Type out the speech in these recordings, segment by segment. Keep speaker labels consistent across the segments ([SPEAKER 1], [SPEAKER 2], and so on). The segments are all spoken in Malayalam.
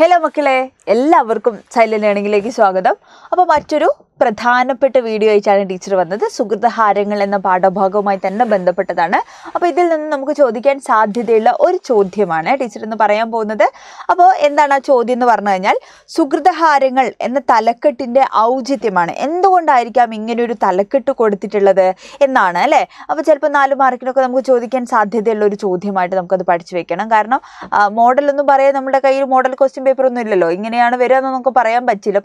[SPEAKER 1] ഹലോ മക്കളെ എല്ലാവർക്കും സൈലൻറ്റ് ലേണിംഗിലേക്ക് സ്വാഗതം അപ്പോൾ മറ്റൊരു പ്രധാനപ്പെട്ട വീഡിയോ ആയിട്ടാണ് ടീച്ചർ വന്നത് സുഹൃതഹാരങ്ങൾ എന്ന പാഠഭാഗവുമായി തന്നെ ബന്ധപ്പെട്ടതാണ് അപ്പോൾ ഇതിൽ നിന്ന് നമുക്ക് ചോദിക്കാൻ സാധ്യതയുള്ള ഒരു ചോദ്യമാണ് ടീച്ചർ എന്ന് പറയാൻ പോകുന്നത് അപ്പോൾ എന്താണ് ആ ചോദ്യം എന്ന് പറഞ്ഞു കഴിഞ്ഞാൽ സുഹൃതഹാരങ്ങൾ എന്ന തലക്കെട്ടിൻ്റെ ഔചിത്യമാണ് എന്തുകൊണ്ടായിരിക്കാം ഒരു തലക്കെട്ട് കൊടുത്തിട്ടുള്ളത് എന്നാണ് അല്ലേ അപ്പോൾ ചിലപ്പോൾ നാല് മാർക്കിനൊക്കെ നമുക്ക് ചോദിക്കാൻ സാധ്യതയുള്ള ഒരു ചോദ്യമായിട്ട് നമുക്കത് പഠിച്ചു വെക്കണം കാരണം മോഡലൊന്നും പറയാൻ നമ്മുടെ കയ്യിൽ മോഡൽ ക്വസ്റ്റ്യൻ പേപ്പർ ഒന്നും ഇല്ലല്ലോ ഇങ്ങനെയാണ് വരിക എന്ന് നമുക്ക് പറയാൻ പറ്റില്ല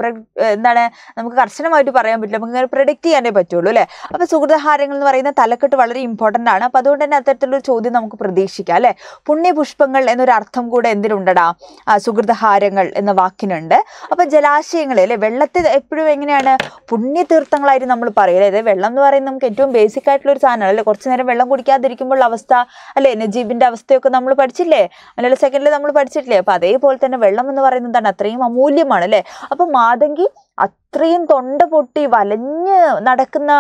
[SPEAKER 1] എന്താണ് നമുക്ക് കർശനമായിട്ട് കൃത്യമായിട്ട് പറയാൻ പറ്റില്ല നമുക്ക് ഇങ്ങനെ പ്രൊഡിക്റ്റ് ചെയ്യാനേ പറ്റുള്ളൂ അല്ലേ അപ്പോൾ സുഹൃതഹാരങ്ങൾ എന്ന് പറയുന്ന തലക്കെട്ട് വളരെ ഇമ്പോർട്ടന്റ് ആണ് അപ്പോൾ അതുകൊണ്ട് തന്നെ അത്തരത്തിലുള്ള ചോദ്യം നമുക്ക് പ്രതീക്ഷിക്കാം അല്ലെ പുണ്യപുഷ്പങ്ങൾ എന്നൊരു അർത്ഥം കൂടെ എന്തിനുണ്ടടാ സുഹൃതഹാരങ്ങൾ എന്ന വാക്കിനുണ്ട് അപ്പോൾ ജലാശയങ്ങൾ അല്ലെ വെള്ളത്തെ എപ്പോഴും എങ്ങനെയാണ് പുണ്യതീർത്ഥങ്ങളായിട്ട് നമ്മൾ പറയും അതായത് വെള്ളം എന്ന് പറയുന്നത് നമുക്ക് ഏറ്റവും ബേസിക് ആയിട്ടുള്ള ഒരു സാധനമാണ് അല്ലെ കുറച്ച് നേരം വെള്ളം കുടിക്കാതിരിക്കുമ്പോൾ അവസ്ഥ അല്ലെ നജീബിന്റെ അവസ്ഥയൊക്കെ നമ്മൾ പഠിച്ചില്ലേ അല്ലെങ്കിൽ സെക്കൻഡിൽ നമ്മൾ പഠിച്ചിട്ടില്ലേ അപ്പോൾ അതേപോലെ തന്നെ വെള്ളം എന്ന് പറയുന്നത് എന്താണ് അത്രയും അമൂല്യമാണ് അല്ലെ അപ്പോൾ മാതങ്കി അത്രയും തൊണ്ട പൊട്ടി വലഞ്ഞ് നടക്കുന്ന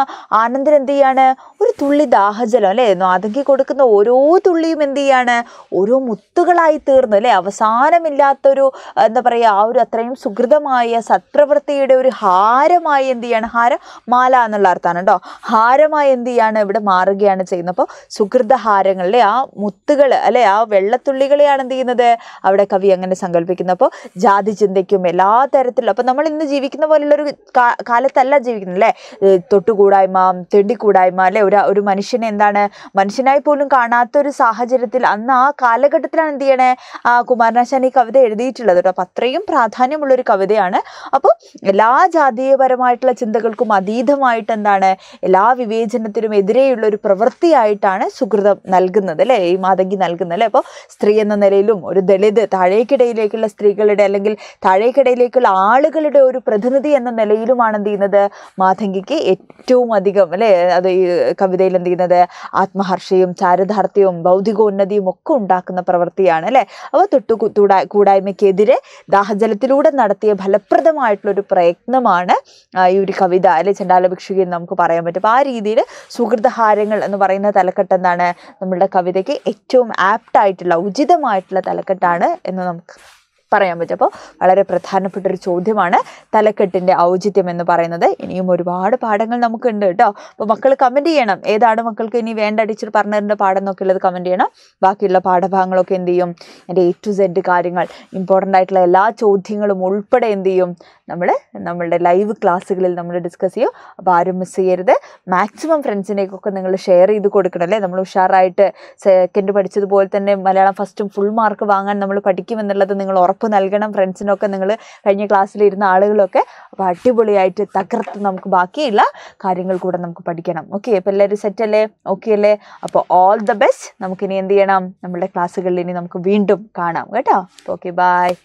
[SPEAKER 1] ആനന്ദൻ എന്ത് ചെയ്യാണ് ഒരു തുള്ളി ദാഹജലം അല്ലേ നാദങ്കി കൊടുക്കുന്ന ഓരോ തുള്ളിയും എന്ത് ചെയ്യാണ് ഓരോ മുത്തുകളായി തീർന്നു അല്ലേ അവസാനമില്ലാത്തൊരു എന്താ പറയുക ആ ഒരു അത്രയും സുഹൃതമായ സത്പ്രവൃത്തിയുടെ ഒരു ഹാരമായി എന്ത് ചെയ്യാണ് ഹാരം മാല എന്നുള്ള അർത്ഥമാണ് കേട്ടോ ഹാരമായി എന്ത് ചെയ്യാണ് ഇവിടെ മാറുകയാണ് ചെയ്യുന്നത് അപ്പോൾ സുഹൃതഹാരങ്ങളിലെ ആ മുത്തുകൾ അല്ലേ ആ വെള്ളത്തുള്ളികളെയാണ് എന്ത് ചെയ്യുന്നത് അവിടെ കവി അങ്ങനെ സങ്കല്പിക്കുന്നത് അപ്പോൾ ജാതി ചിന്തയ്ക്കും എല്ലാ തരത്തിലും അപ്പോൾ നമ്മൾ ഇന്ന് ജീവിക്കുന്ന പോലുള്ളൊരു കാലത്തല്ല ജീവിക്കുന്നത് അല്ലേ തൊട്ടുകൂടായ്മ തെണ്ടിക്കൂടായ്മ അല്ലേ ഒരു ഒരു മനുഷ്യനെ എന്താണ് മനുഷ്യനായി പോലും കാണാത്ത ഒരു സാഹചര്യത്തിൽ അന്ന് ആ കാലഘട്ടത്തിലാണ് എന്ത് ചെയ്യണേ ആ കുമാരനാശാൻ ഈ കവിത എഴുതിയിട്ടുള്ളത് കേട്ടോ അപ്പം അത്രയും പ്രാധാന്യമുള്ളൊരു കവിതയാണ് അപ്പോൾ എല്ലാ ജാതീയപരമായിട്ടുള്ള ചിന്തകൾക്കും അതീതമായിട്ട് എന്താണ് എല്ലാ വിവേചനത്തിനും എതിരെയുള്ള ഒരു പ്രവൃത്തിയായിട്ടാണ് സുഹൃതം നൽകുന്നത് അല്ലേ ഈ മാതങ്കി നൽകുന്നത് അല്ലേ അപ്പോൾ സ്ത്രീ എന്ന നിലയിലും ഒരു ദളിത് താഴേക്കിടയിലേക്കുള്ള സ്ത്രീകളുടെ അല്ലെങ്കിൽ താഴേക്കിടയിലേക്കുള്ള ആളുകളുടെ ഒരു പ്രതിനിധി പ്രതിനിധി എന്ന നിലയിലുമാണ് എന്ത് ചെയ്യുന്നത് മാധങ്കിക്ക് ഏറ്റവും അധികം അല്ലേ അത് ഈ കവിതയിൽ എന്ത് ചെയ്യുന്നത് ആത്മഹർഷയും ചാരിതാർത്ഥ്യവും ഭൗതികോന്നതിയും ഒക്കെ ഉണ്ടാക്കുന്ന പ്രവൃത്തിയാണ് അല്ലേ അവ തൊട്ടു കൂടാ കൂടായ്മയ്ക്കെതിരെ ദാഹജലത്തിലൂടെ നടത്തിയ ഫലപ്രദമായിട്ടുള്ളൊരു പ്രയത്നമാണ് ഈ ഒരു കവിത അല്ലെ ചണ്ടാലഭിക്ഷുകി എന്ന് നമുക്ക് പറയാൻ പറ്റും അപ്പോൾ ആ രീതിയിൽ സുഹൃതഹാരങ്ങൾ എന്ന് പറയുന്ന തലക്കെട്ട് എന്താണ് നമ്മളുടെ കവിതയ്ക്ക് ഏറ്റവും ആപ്റ്റായിട്ടുള്ള ഉചിതമായിട്ടുള്ള തലക്കെട്ടാണ് എന്ന് നമുക്ക് പറയാൻ പറ്റും അപ്പോൾ വളരെ പ്രധാനപ്പെട്ട ഒരു ചോദ്യമാണ് തലക്കെട്ടിൻ്റെ ഔചിത്യം എന്ന് പറയുന്നത് ഇനിയും ഒരുപാട് പാഠങ്ങൾ നമുക്കുണ്ട് കേട്ടോ അപ്പോൾ മക്കൾ കമൻറ്റ് ചെയ്യണം ഏതാണ് മക്കൾക്ക് ഇനി വേണ്ട ടീച്ചർ പറഞ്ഞതിൻ്റെ പാഠം എന്നൊക്കെ ഉള്ളത് കമൻറ്റ് ചെയ്യണം ബാക്കിയുള്ള പാഠഭാഗങ്ങളൊക്കെ എന്ത് ചെയ്യും എൻ്റെ എ ടു സെഡ് കാര്യങ്ങൾ ഇമ്പോർട്ടൻ്റ് ആയിട്ടുള്ള എല്ലാ ചോദ്യങ്ങളും ഉൾപ്പെടെ എന്ത് ചെയ്യും നമ്മൾ നമ്മളുടെ ലൈവ് ക്ലാസ്സുകളിൽ നമ്മൾ ഡിസ്കസ് ചെയ്യും അപ്പോൾ ആരും മിസ് ചെയ്യരുത് മാക്സിമം ഫ്രണ്ട്സിനേക്കൊക്കെ നിങ്ങൾ ഷെയർ ചെയ്ത് അല്ലേ നമ്മൾ ഉഷാറായിട്ട് സെക്കൻഡ് പഠിച്ചതുപോലെ തന്നെ മലയാളം ഫസ്റ്റും ഫുൾ മാർക്ക് വാങ്ങാൻ നമ്മൾ പഠിക്കുമെന്നുള്ളത് നിങ്ങൾ ഉറപ്പ് ഉറപ്പ് നൽകണം ഫ്രണ്ട്സിനൊക്കെ നിങ്ങൾ കഴിഞ്ഞ ക്ലാസ്സിലിരുന്ന ആളുകളൊക്കെ അപ്പോൾ അടിപൊളിയായിട്ട് തകർത്ത് നമുക്ക് ബാക്കിയുള്ള കാര്യങ്ങൾ കൂടെ നമുക്ക് പഠിക്കണം ഓക്കെ അപ്പോൾ എല്ലാവരും സെറ്റ് അല്ലേ ഓക്കെ അല്ലേ അപ്പോൾ ഓൾ ദ ബെസ്റ്റ് നമുക്കിനി എന്ത് ചെയ്യണം നമ്മുടെ ക്ലാസ്സുകളിൽ ഇനി നമുക്ക് വീണ്ടും കാണാം കേട്ടോ ഓക്കെ ബായ്